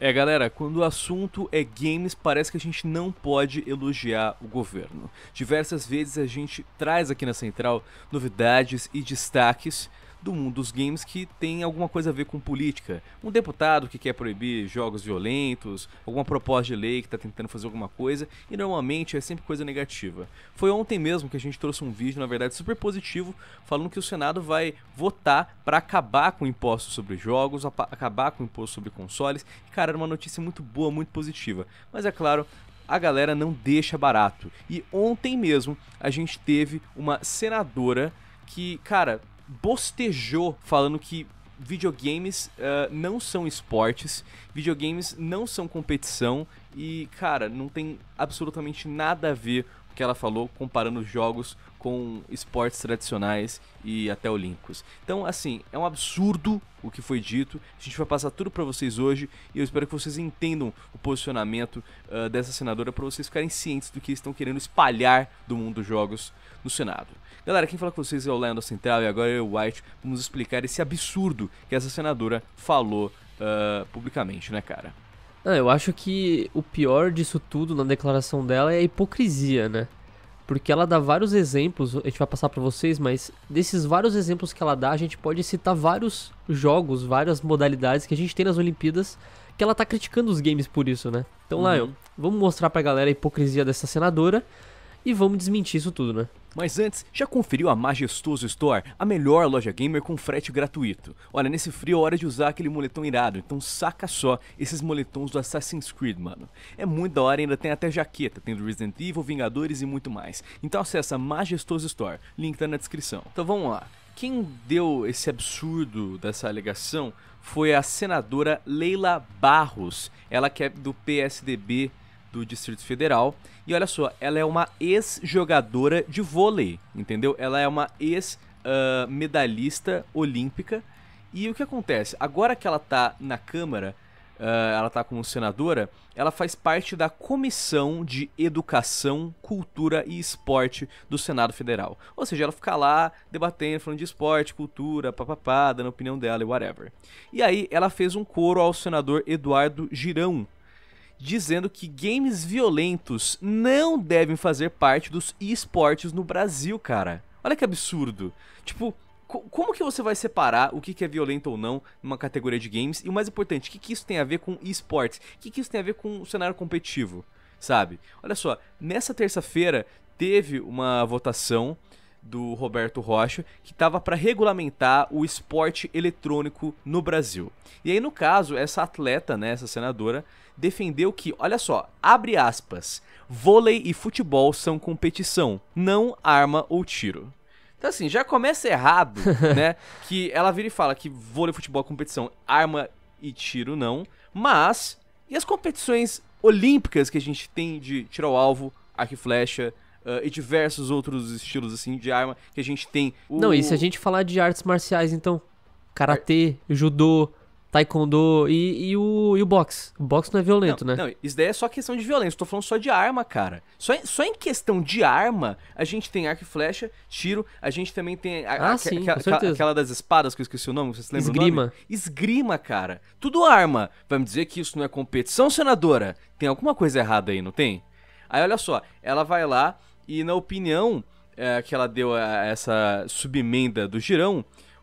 É, galera, quando o assunto é games, parece que a gente não pode elogiar o governo. Diversas vezes a gente traz aqui na Central novidades e destaques do mundo dos games que tem alguma coisa a ver com política. Um deputado que quer proibir jogos violentos, alguma proposta de lei que está tentando fazer alguma coisa, e normalmente é sempre coisa negativa. Foi ontem mesmo que a gente trouxe um vídeo, na verdade, super positivo, falando que o Senado vai votar para acabar com o imposto sobre jogos, acabar com o imposto sobre consoles. E, cara, era uma notícia muito boa, muito positiva. Mas é claro, a galera não deixa barato. E ontem mesmo a gente teve uma senadora que, cara, bostejou falando que videogames uh, não são esportes, videogames não são competição e, cara, não tem absolutamente nada a ver o que ela falou comparando jogos com esportes tradicionais e até olímpicos. Então, assim, é um absurdo o que foi dito. A gente vai passar tudo para vocês hoje e eu espero que vocês entendam o posicionamento uh, dessa senadora para vocês ficarem cientes do que estão querendo espalhar do mundo dos jogos no Senado. Galera, quem fala com vocês é o Leandro Central e agora eu, White, vamos explicar esse absurdo que essa senadora falou uh, publicamente, né, cara? Ah, eu acho que o pior disso tudo na declaração dela é a hipocrisia, né? porque ela dá vários exemplos, a gente vai passar para vocês, mas desses vários exemplos que ela dá, a gente pode citar vários jogos, várias modalidades que a gente tem nas Olimpíadas que ela tá criticando os games por isso, né? Então, uhum. Lion, vamos mostrar pra galera a hipocrisia dessa senadora e vamos desmentir isso tudo, né? Mas antes, já conferiu a Majestoso Store, a melhor loja gamer com frete gratuito? Olha, nesse frio é hora de usar aquele moletom irado, então saca só esses moletons do Assassin's Creed, mano. É muito da hora, ainda tem até jaqueta, tem do Resident Evil, Vingadores e muito mais. Então acessa Majestoso Store, link tá na descrição. Então vamos lá. Quem deu esse absurdo dessa alegação foi a senadora Leila Barros, ela que é do PSDB do Distrito Federal. E olha só, ela é uma ex-jogadora de vôlei, entendeu? Ela é uma ex-medalhista ah, uh, olímpica. E o que acontece? Agora que ela tá na Câmara, uh, ela tá como senadora, ela faz parte da Comissão de Educação, Cultura e Esporte do Senado Federal. Ou seja, ela fica lá debatendo, falando de esporte, cultura, papapá, dando a opinião dela e whatever. E aí ela fez um coro ao senador Eduardo Girão, dizendo que games violentos não devem fazer parte dos esportes no Brasil, cara. Olha que absurdo. Tipo, co como que você vai separar o que, que é violento ou não numa categoria de games? E o mais importante, o que, que isso tem a ver com esportes? O que, que isso tem a ver com o cenário competitivo? Sabe? Olha só, nessa terça-feira teve uma votação do Roberto Rocha, que estava para regulamentar o esporte eletrônico no Brasil. E aí, no caso, essa atleta, né, essa senadora, defendeu que, olha só, abre aspas, vôlei e futebol são competição, não arma ou tiro. Então, assim, já começa errado, né? Que ela vira e fala que vôlei, futebol, é competição, arma e tiro não, mas e as competições olímpicas que a gente tem de tiro ao alvo, arco e flecha, uh, e diversos outros estilos assim de arma que a gente tem. O... Não, e se a gente falar de artes marciais, então, karatê, Ar... É. judô, taekwondo e, e, o, e o boxe. O boxe não é violento, não, né? Não, isso daí é só questão de violência. Tô falando só de arma, cara. Só em, só em questão de arma, a gente tem arco e flecha, tiro, a gente também tem a, ah, a, sim, a, a, aquela das espadas, que eu esqueci o nome, vocês lembram Esgrima. o nome? Esgrima, cara. Tudo arma. Vai me dizer que isso não é competição, senadora? Tem alguma coisa errada aí, não tem? Aí olha só, ela vai lá, e na opinião é, que ela deu a essa subemenda do girão,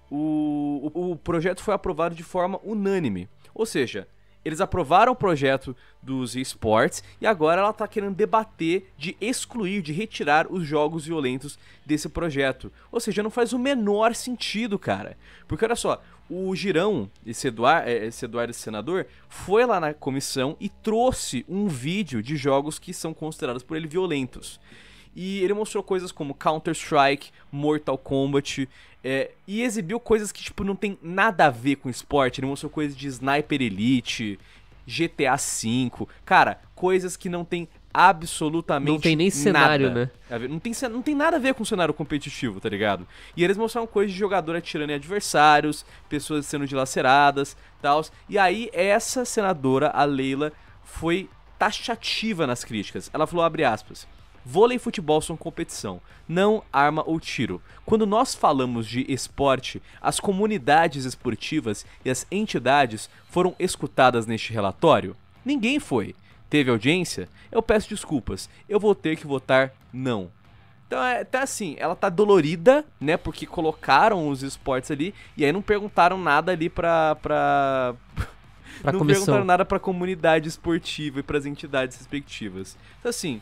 o, o, o projeto foi aprovado de forma unânime. Ou seja, eles aprovaram o projeto dos esportes e agora ela está querendo debater de excluir, de retirar os jogos violentos desse projeto. Ou seja, não faz o menor sentido, cara. Porque olha só, o Girão, esse é, Eduardo, esse Eduardo senador, foi lá na comissão e trouxe um vídeo de jogos que são considerados por ele violentos. E ele mostrou coisas como Counter-Strike, Mortal Kombat, é, e exibiu coisas que, tipo, não tem nada a ver com esporte. Ele mostrou coisas de Sniper Elite, GTA V, cara, coisas que não tem absolutamente Não tem nem cenário, né? Não tem, não tem nada a ver com o cenário competitivo, tá ligado? E eles mostraram coisas de jogador atirando em adversários, pessoas sendo dilaceradas, tal. E aí, essa senadora, a Leila, foi taxativa nas críticas. Ela falou, abre aspas... Vôlei e futebol são competição, não arma ou tiro. Quando nós falamos de esporte, as comunidades esportivas e as entidades foram escutadas neste relatório? Ninguém foi. Teve audiência? Eu peço desculpas, eu vou ter que votar não. Então é até tá assim, ela tá dolorida, né? Porque colocaram os esportes ali e aí não perguntaram nada ali pra. pra... pra não comissão. perguntaram nada pra comunidade esportiva e pras entidades respectivas. Então assim,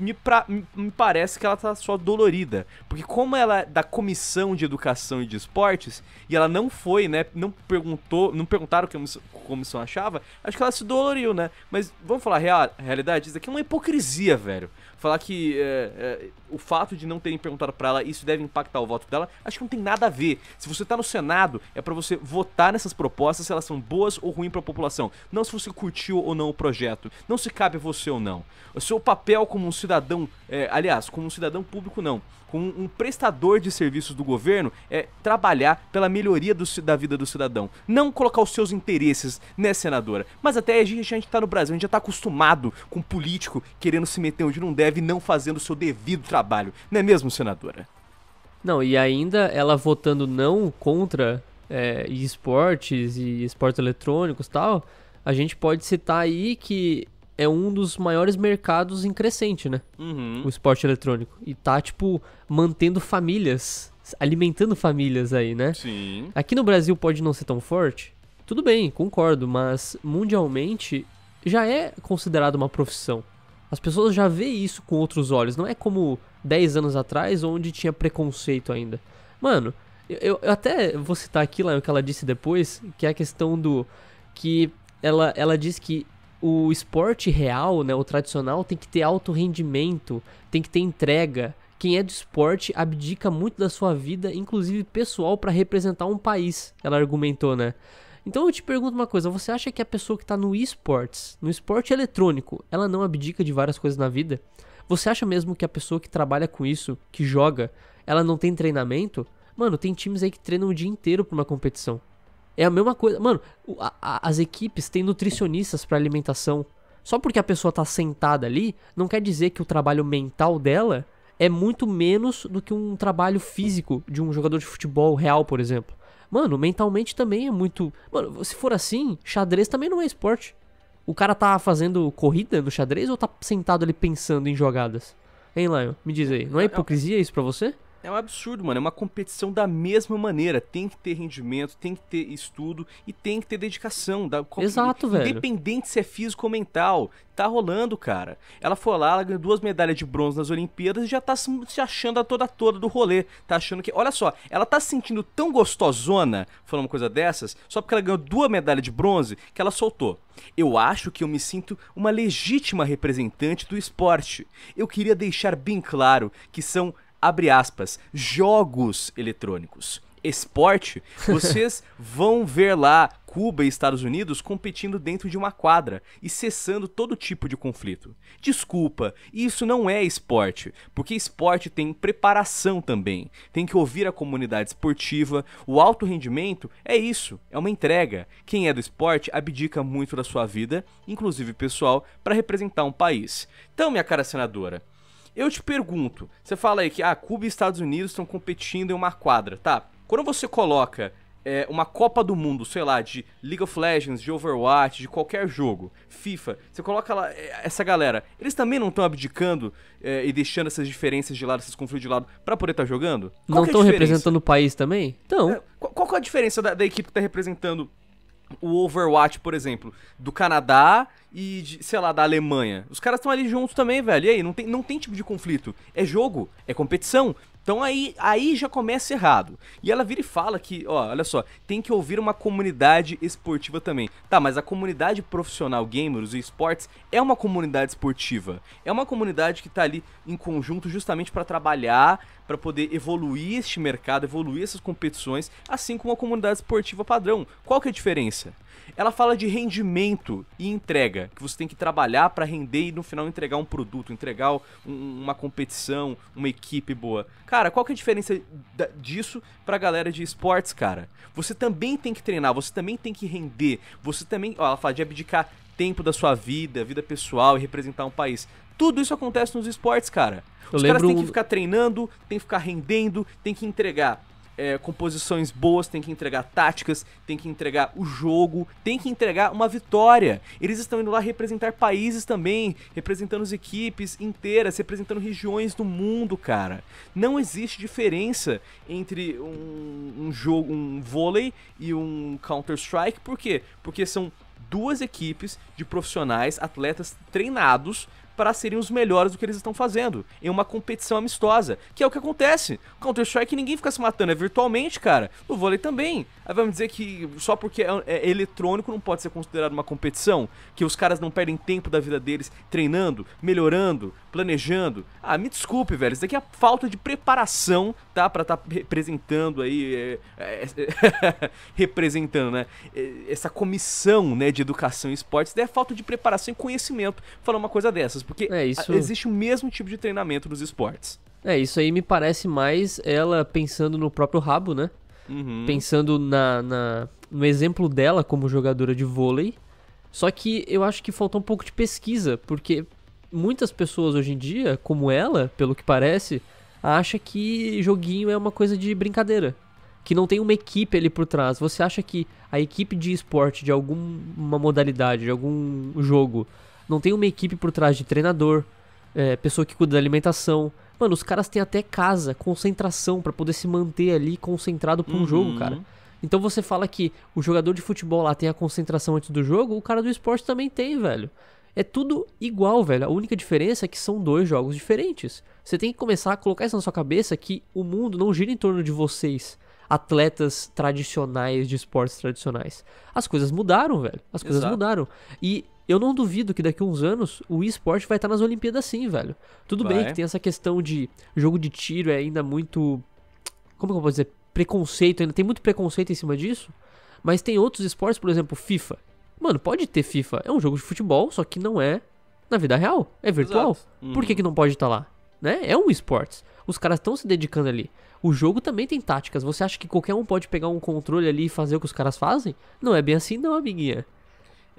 me, pra, me parece que ela tá só dolorida. Porque como ela é da comissão de educação e de esportes, e ela não foi, né? Não perguntou, não perguntaram o que a comissão achava, acho que ela se doloriu, né? Mas vamos falar a real, realidade, isso aqui é uma hipocrisia, velho. Falar que é, é, o fato de não terem perguntado para ela isso deve impactar o voto dela, acho que não tem nada a ver. Se você tá no Senado, é para você votar nessas propostas se elas são boas ou ruins para a população. Não se você curtiu ou não o projeto. Não se cabe você ou não. O seu papel como um cidadão cidadão, é, aliás, como um cidadão público não, como um prestador de serviços do governo, é trabalhar pela melhoria do, da vida do cidadão. Não colocar os seus interesses, né, senadora? Mas até a gente, a gente tá no Brasil, a gente já tá acostumado com político querendo se meter onde não deve e não fazendo o seu devido trabalho. Não é mesmo, senadora? Não, e ainda ela votando não contra é, esportes e esportes eletrônicos tal, a gente pode citar aí que é um dos maiores mercados em crescente, né? Uhum. O esporte eletrônico. E tá, tipo, mantendo famílias, alimentando famílias aí, né? Sim. Aqui no Brasil pode não ser tão forte. Tudo bem, concordo, mas mundialmente já é considerado uma profissão. As pessoas já vê isso com outros olhos. Não é como 10 anos atrás, onde tinha preconceito ainda. Mano, eu, eu até vou citar aqui lá o que ela disse depois, que é a questão do. que ela, ela diz que o esporte real, né, o tradicional, tem que ter alto rendimento, tem que ter entrega. Quem é do esporte abdica muito da sua vida, inclusive pessoal, para representar um país, ela argumentou, né? Então eu te pergunto uma coisa, você acha que a pessoa que está no esportes, no esporte eletrônico, ela não abdica de várias coisas na vida? Você acha mesmo que a pessoa que trabalha com isso, que joga, ela não tem treinamento? Mano, tem times aí que treinam o dia inteiro para uma competição. É a mesma coisa. Mano, a, a, as equipes têm nutricionistas para alimentação. Só porque a pessoa tá sentada ali, não quer dizer que o trabalho mental dela é muito menos do que um trabalho físico de um jogador de futebol real, por exemplo. Mano, mentalmente também é muito. Mano, se for assim, xadrez também não é esporte. O cara tá fazendo corrida no xadrez ou tá sentado ali pensando em jogadas? Hein, Lion? Me diz aí, não é, é hipocrisia isso pra você? É um absurdo, mano. É uma competição da mesma maneira. Tem que ter rendimento, tem que ter estudo e tem que ter dedicação. Da... Exato, Independente velho. Independente se é físico ou mental. Tá rolando, cara. Ela foi lá, ela ganhou duas medalhas de bronze nas Olimpíadas e já tá se achando a toda toda do rolê. Tá achando que. Olha só, ela tá se sentindo tão gostosona falando uma coisa dessas, só porque ela ganhou duas medalhas de bronze que ela soltou. Eu acho que eu me sinto uma legítima representante do esporte. Eu queria deixar bem claro que são abre aspas, jogos eletrônicos. Esporte, vocês vão ver lá Cuba e Estados Unidos competindo dentro de uma quadra e cessando todo tipo de conflito. Desculpa, isso não é esporte, porque esporte tem preparação também. Tem que ouvir a comunidade esportiva. O alto rendimento é isso, é uma entrega. Quem é do esporte abdica muito da sua vida, inclusive pessoal, para representar um país. Então, minha cara senadora, eu te pergunto, você fala aí que ah, Cuba e Estados Unidos estão competindo em uma quadra, tá? Quando você coloca é, uma Copa do Mundo, sei lá, de League of Legends, de Overwatch, de qualquer jogo, FIFA, você coloca lá é, essa galera, eles também não estão abdicando é, e deixando essas diferenças de lado, esses conflitos de lado, para poder estar tá jogando? Qual não estão é representando o país também? Então. É, qual, qual é a diferença da, da equipe que tá representando o Overwatch, por exemplo, do Canadá e, de, sei lá, da Alemanha. Os caras estão ali juntos também, velho. E aí, não tem, não tem tipo de conflito. É jogo, é competição. Então aí, aí já começa errado. E ela vira e fala que, ó, olha só, tem que ouvir uma comunidade esportiva também. Tá, mas a comunidade profissional gamers e esportes é uma comunidade esportiva. É uma comunidade que tá ali em conjunto justamente para trabalhar, para poder evoluir este mercado, evoluir essas competições, assim como a comunidade esportiva padrão. Qual que é a diferença? Ela fala de rendimento e entrega, que você tem que trabalhar para render e no final entregar um produto, entregar um, uma competição, uma equipe boa. Cara, qual que é a diferença disso pra galera de esportes, cara? Você também tem que treinar, você também tem que render, você também, ó, ela fala de abdicar tempo da sua vida, vida pessoal e representar um país. Tudo isso acontece nos esportes, cara. Os Eu caras lembro... têm que ficar treinando, tem que ficar rendendo, tem que entregar é, composições boas, tem que entregar táticas, tem que entregar o jogo, tem que entregar uma vitória. Eles estão indo lá representar países também, representando as equipes inteiras, representando regiões do mundo, cara. Não existe diferença entre um, um jogo, um vôlei e um Counter-Strike, por quê? Porque são duas equipes de profissionais, atletas treinados para serem os melhores do que eles estão fazendo, em uma competição amistosa, que é o que acontece. Counter-Strike ninguém fica se matando, é virtualmente, cara. No vôlei também vamos dizer que só porque é, é, eletrônico não pode ser considerado uma competição? Que os caras não perdem tempo da vida deles treinando, melhorando, planejando? Ah, me desculpe, velho. Isso daqui é falta de preparação, tá? Pra estar tá representando aí. É, é, é representando, né? É, essa comissão né, de educação e esportes. Isso é falta de preparação e conhecimento falar uma coisa dessas. Porque isso... existe o mesmo tipo de treinamento nos esportes. É, isso aí me parece mais ela pensando no próprio rabo, né? Uhum. Pensando na, na, no exemplo dela como jogadora de vôlei. Só que eu acho que faltou um pouco de pesquisa, porque muitas pessoas hoje em dia, como ela, pelo que parece, acha que joguinho é uma coisa de brincadeira. Que não tem uma equipe ali por trás. Você acha que a equipe de esporte de alguma modalidade, de algum jogo, não tem uma equipe por trás de treinador, é, pessoa que cuida da alimentação, Mano, os caras têm até casa, concentração para poder se manter ali concentrado para um uhum. jogo, cara. Então você fala que o jogador de futebol lá tem a concentração antes do jogo, o cara do esporte também tem, velho. É tudo igual, velho. A única diferença é que são dois jogos diferentes. Você tem que começar a colocar isso na sua cabeça que o mundo não gira em torno de vocês, atletas tradicionais de esportes tradicionais. As coisas mudaram, velho. As coisas Exato. mudaram. E eu não duvido que daqui a uns anos o esporte vai estar tá nas Olimpíadas sim, velho. Tudo vai. bem que tem essa questão de jogo de tiro é ainda muito. Como que eu posso dizer? Preconceito, ainda tem muito preconceito em cima disso. Mas tem outros esportes, por exemplo, FIFA. Mano, pode ter FIFA. É um jogo de futebol, só que não é na vida real. É virtual. Uhum. Por que, que não pode estar tá lá? Né? É um esporte. Os caras estão se dedicando ali. O jogo também tem táticas. Você acha que qualquer um pode pegar um controle ali e fazer o que os caras fazem? Não é bem assim, não, amiguinha.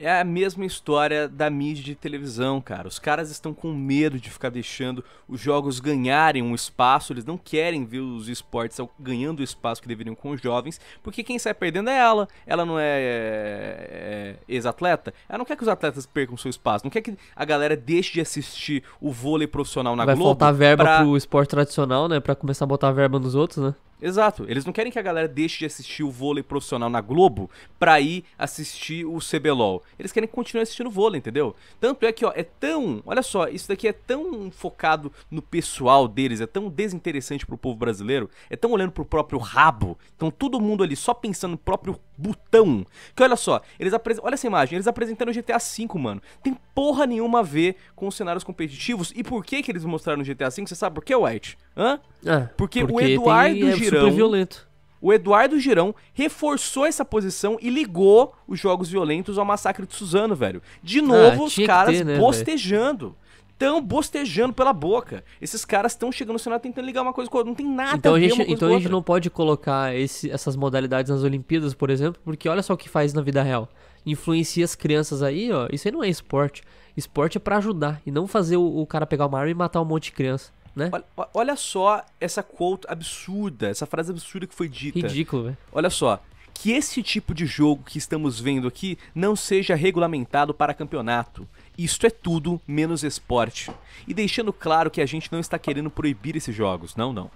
É a mesma história da mídia de televisão, cara. Os caras estão com medo de ficar deixando os jogos ganharem um espaço, eles não querem ver os esportes ganhando o espaço que deveriam com os jovens, porque quem sai perdendo é ela. Ela não é, é, é ex-atleta, ela não quer que os atletas percam seu espaço, não quer que a galera deixe de assistir o vôlei profissional na Vai Globo. Vai faltar verba pra... pro esporte tradicional, né? Pra começar a botar verba nos outros, né? Exato. Eles não querem que a galera deixe de assistir o vôlei profissional na Globo pra ir assistir o CBLOL. Eles querem continuar assistindo vôlei, entendeu? Tanto é que, ó, é tão. Olha só, isso daqui é tão focado no pessoal deles, é tão desinteressante pro povo brasileiro, é tão olhando pro próprio rabo. Então todo mundo ali só pensando no próprio botão. Que olha só, eles apresentam. Olha essa imagem, eles apresentando o GTA V, mano. Tem porra nenhuma a ver com os cenários competitivos. E por que que eles mostraram no GTA V? Você sabe por que, White? Hã? Ah, é, porque, porque, o Eduardo tem, é Girão. Super violento. O Eduardo Girão reforçou essa posição e ligou os jogos violentos ao massacre de Suzano, velho. De ah, novo, ah, os caras ter, né, postejando. Véio? estão bostejando pela boca. Esses caras estão chegando no Senado tentando ligar uma coisa com a outra. Não tem nada então, a ver então a gente, Então a gente não pode colocar esse, essas modalidades nas Olimpíadas, por exemplo, porque olha só o que faz na vida real. Influencia as crianças aí, ó. Isso aí não é esporte. Esporte é para ajudar e não fazer o, o cara pegar uma arma e matar um monte de criança. Né? Olha, olha, só essa quote absurda, essa frase absurda que foi dita. Ridículo, velho. Olha só que esse tipo de jogo que estamos vendo aqui não seja regulamentado para campeonato. Isto é tudo menos esporte. E deixando claro que a gente não está querendo proibir esses jogos, não, não.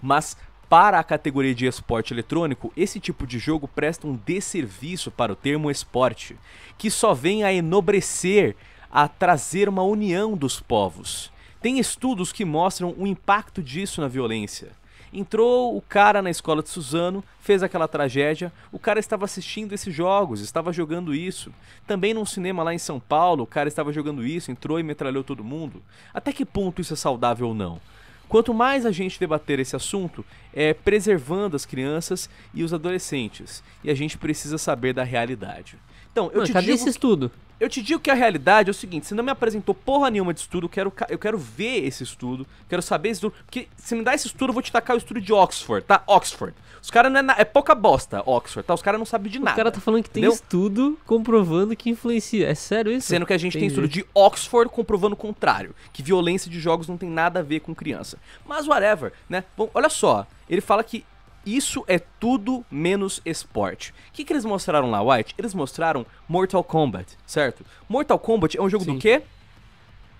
Mas para a categoria de esporte eletrônico, esse tipo de jogo presta um desserviço para o termo esporte, que só vem a enobrecer, a trazer uma união dos povos. Tem estudos que mostram o impacto disso na violência. Entrou o cara na escola de Suzano, fez aquela tragédia. O cara estava assistindo esses jogos, estava jogando isso. Também num cinema lá em São Paulo, o cara estava jogando isso, entrou e metralhou todo mundo. Até que ponto isso é saudável ou não? Quanto mais a gente debater esse assunto, é preservando as crianças e os adolescentes, e a gente precisa saber da realidade. Então, eu Mano, te cadê digo... esse estudo? Eu te digo que a realidade é o seguinte: você não me apresentou porra nenhuma de estudo, eu quero, eu quero ver esse estudo, quero saber esse estudo. Porque se me dá esse estudo, eu vou te tacar o estudo de Oxford, tá? Oxford. Os caras não é. Na, é pouca bosta, Oxford, tá? Os caras não sabem de nada. O cara tá falando que entendeu? tem estudo comprovando que influencia. É sério isso? Sendo que a gente Entendi. tem estudo de Oxford comprovando o contrário: que violência de jogos não tem nada a ver com criança. Mas whatever, né? Bom, olha só, ele fala que isso é tudo menos esporte. O que, que eles mostraram lá, White? Eles mostraram Mortal Kombat, certo? Mortal Kombat é um jogo Sim. do quê?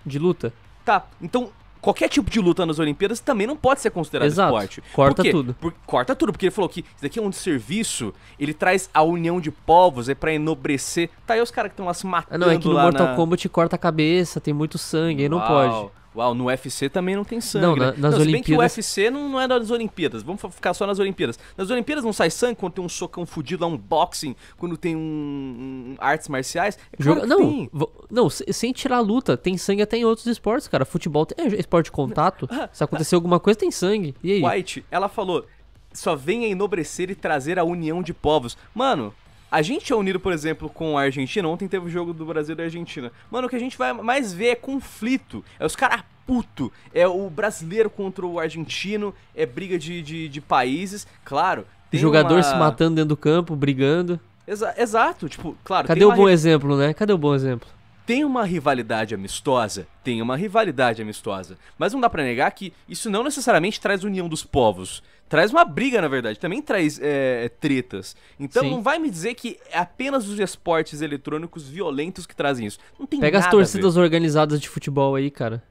De luta. Tá, então qualquer tipo de luta nas Olimpíadas também não pode ser considerado Exato. esporte. Corta tudo. Por, corta tudo, porque ele falou que isso daqui é um serviço, ele traz a união de povos, é pra enobrecer. Tá aí os caras que estão lá se matando. Ah, não, é que no Mortal na... Kombat corta a cabeça, tem muito sangue, aí não pode. Uau, no UFC também não tem sangue. Não, né? na, né? nas não, Olimpíadas. Se bem que o UFC não, não é das Olimpíadas, vamos ficar só nas Olimpíadas. Nas Olimpíadas não sai sangue quando tem um socão fudido lá, um boxing, quando tem um, um artes marciais. É claro não, não, sem tirar a luta, tem sangue até em outros esportes, cara. Futebol é esporte de contato. Ah, se acontecer alguma coisa, tem sangue. E aí? White, ela falou: só venha enobrecer e trazer a união de povos. Mano, a gente é unido, por exemplo, com a Argentina. Ontem teve o jogo do Brasil e da Argentina. Mano, o que a gente vai mais ver é conflito. É os caras puto. É o brasileiro contra o argentino. É briga de, de, de países. Claro. Jogador uma... se matando dentro do campo, brigando. Exa exato, tipo, claro. Cadê o bom re... exemplo, né? Cadê o bom exemplo? tem uma rivalidade amistosa? Tem uma rivalidade amistosa. Mas não dá para negar que isso não necessariamente traz união dos povos. Traz uma briga, na verdade. Também traz é, é, tretas. Então Sim. não vai me dizer que é apenas os esportes eletrônicos violentos que trazem isso. Não tem Pega as torcidas organizadas de futebol aí, cara.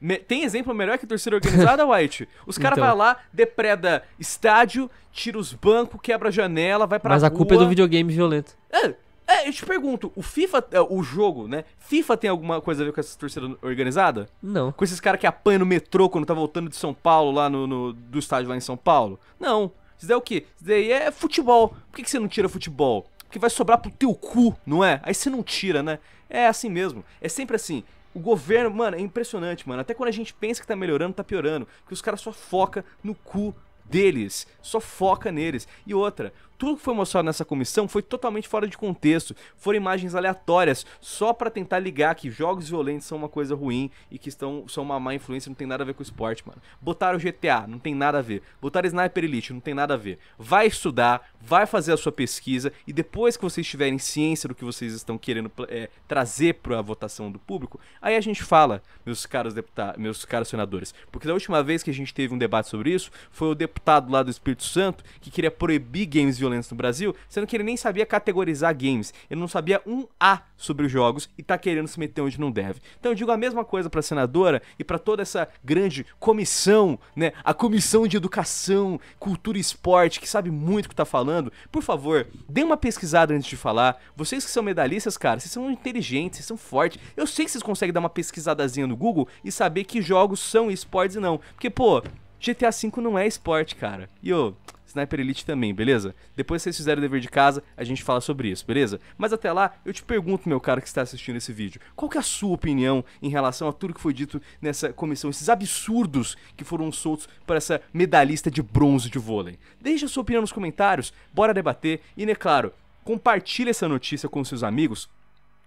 Né, tem exemplo melhor que torcida organizada, White? Os caras então. vão lá, depreda estádio, tira os bancos, quebra a janela, vai pra Mas a culpa é do videogame violento. É, é, eu te pergunto, o FIFA, é, o jogo, né? FIFA tem alguma coisa a ver com essa torcida organizada? Não. Com esses caras que apanham no metrô quando tá voltando de São Paulo, lá no, no do estádio lá em São Paulo? Não. Isso daí é o quê? Isso daí é futebol. Por que, que você não tira futebol? Porque vai sobrar pro teu cu, não é? Aí você não tira, né? É assim mesmo. É sempre assim. O governo, mano, é impressionante, mano. Até quando a gente pensa que tá melhorando, tá piorando. Que os caras só foca no cu deles, só foca neles. E outra, tudo que foi mostrado nessa comissão foi totalmente fora de contexto. Foram imagens aleatórias, só para tentar ligar que jogos violentos são uma coisa ruim e que estão, são uma má influência, não tem nada a ver com o esporte, mano. Botaram GTA, não tem nada a ver. Botaram Sniper Elite, não tem nada a ver. Vai estudar, vai fazer a sua pesquisa e depois que vocês tiverem ciência do que vocês estão querendo é, trazer para a votação do público, aí a gente fala, meus caros deputados, meus caros senadores. Porque da última vez que a gente teve um debate sobre isso, foi o deputado lá do Espírito Santo que queria proibir games violentos no Brasil, sendo que ele nem sabia categorizar games, ele não sabia um A sobre os jogos e tá querendo se meter onde não deve. Então eu digo a mesma coisa pra senadora e para toda essa grande comissão, né, a comissão de educação, cultura e esporte, que sabe muito o que tá falando, por favor, dê uma pesquisada antes de falar. Vocês que são medalhistas, cara, vocês são inteligentes, vocês são fortes. Eu sei que vocês conseguem dar uma pesquisadazinha no Google e saber que jogos são esportes e não. Porque, pô, GTA V não é esporte, cara. E ô, Sniper Elite também, beleza? Depois que vocês fizerem o dever de casa, a gente fala sobre isso, beleza? Mas até lá, eu te pergunto, meu cara que está assistindo esse vídeo, qual que é a sua opinião em relação a tudo que foi dito nessa comissão, esses absurdos que foram soltos para essa medalhista de bronze de vôlei? Deixa a sua opinião nos comentários, bora debater e, né, claro, compartilha essa notícia com seus amigos,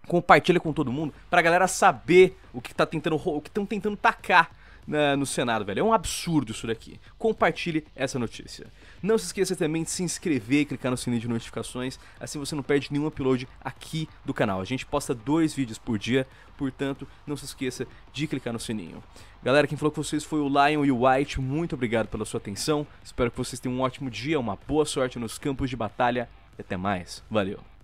compartilha com todo mundo, pra galera saber o que tá tentando, o que estão tentando tacar na, no Senado, velho. É um absurdo isso daqui. Compartilhe essa notícia. Não se esqueça também de se inscrever e clicar no sininho de notificações, assim você não perde nenhum upload aqui do canal. A gente posta dois vídeos por dia, portanto, não se esqueça de clicar no sininho. Galera, quem falou com vocês foi o Lion e o White, muito obrigado pela sua atenção. Espero que vocês tenham um ótimo dia, uma boa sorte nos campos de batalha e até mais. Valeu!